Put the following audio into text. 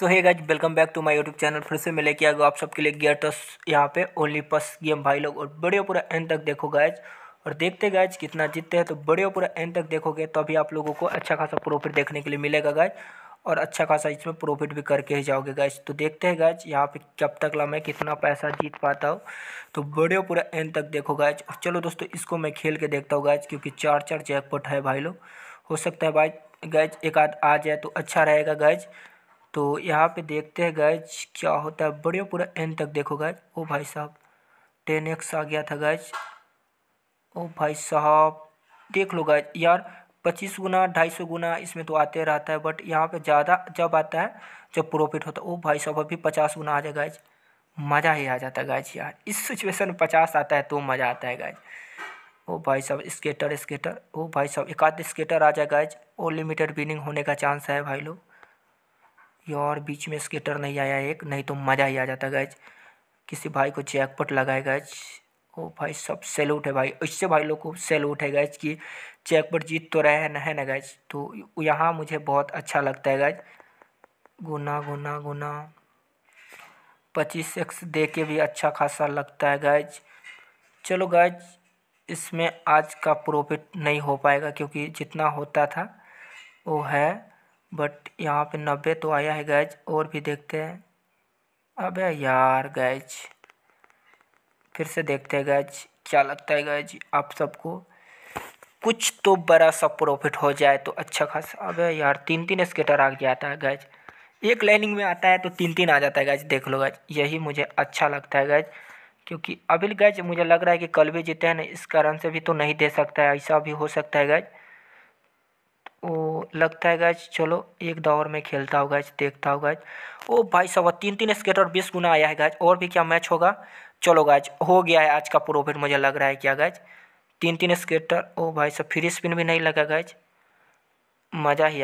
so hi guys welcome back to my YouTube channel फिर से मैं लेके आ गया आप सबके लिए गेटस यहाँ पे ओनली पस गेम भाई लोग और बड़े पूरा एंड तक देखो गैज और देखते गैज कितना जीतते हैं तो बड़े पूरा एंड तक देखोगे तभी तो अभी आप लोगों को अच्छा खासा प्रॉफिट देखने के लिए मिलेगा गाइज और अच्छा खासा इसमें प्रॉफिट भी करके ही जाओगे गाइज तो देखते हैं गाइज यहाँ पे कब तक ला मैं कितना पैसा जीत पाता हूँ तो बड़े पूरा एंड तक देखो गैज और चलो दोस्तों इसको मैं खेल के देखता हूँ गैज क्योंकि चार चार जैकपॉट है भाई लोग हो सकता है भाई गैज एक आध आ जाए तो अच्छा रहेगा गैज तो यहाँ पे देखते हैं गैज क्या होता है बढ़िया पूरा एंड तक देखो गैज ओ भाई साहब टेन एक्स आ गया था गैज ओ भाई साहब देख लो गैज यार पच्चीस गुना ढाई सौ गुना इसमें तो आते रहता है बट यहाँ पे ज़्यादा जब आता है जब प्रॉफिट होता है ओ भाई साहब अभी पचास गुना आ जाए गैज मज़ा ही आ जाता है गैज यार इस सिचुएसन में पचास आता है तो मज़ा आता है गैज ओ भाई साहब स्केटर स्केटर ओ भाई साहब एक आध स्केटर आ जाए गैज और लिमिटेड विनिंग होने का चांस है भाई लोग यार बीच में स्केटर नहीं आया एक नहीं तो मज़ा ही आ जाता गैज किसी भाई को जैकपॉट लगाए गैच ओ भाई सब सैल्यूट है भाई इससे भाई लोग को सेलूट है गैज कि जैकपॉट जीत तो रहे हैं है ना गैज तो यहाँ मुझे बहुत अच्छा लगता है गैच गुना गुना गुना पच्चीस एक्स दे के भी अच्छा खासा लगता है गैच चलो गैच इसमें आज का प्रॉफिट नहीं हो पाएगा क्योंकि जितना होता था वो है बट यहाँ पे नब्बे तो आया है गैज और भी देखते हैं अबे यार गैज फिर से देखते हैं गैज क्या लगता है गैज आप सबको कुछ तो बड़ा सा प्रॉफिट हो जाए तो अच्छा खासा अबे यार तीन तीन स्केटर आ जाता है गैज एक लाइनिंग में आता है तो तीन तीन आ जाता है गैज देख लो गैज यही मुझे अच्छा लगता है गैज क्योंकि अभी गैज मुझे लग रहा है कि कल भी जीते हैं ना इस कारण से भी तो नहीं दे सकता है ऐसा भी हो सकता है गैज लगता है गैज चलो एक दौर में खेलता होगा देखता हो होगा ओ भाई सब तीन तीन स्केट और बीस गुना आया है गैज और भी क्या मैच होगा चलो गैज हो गया है आज का प्रॉफिट मुझे लग रहा है क्या गैज तीन तीन स्केटर ओ भाई सब फ्री स्पिन भी नहीं लगा गैज मज़ा ही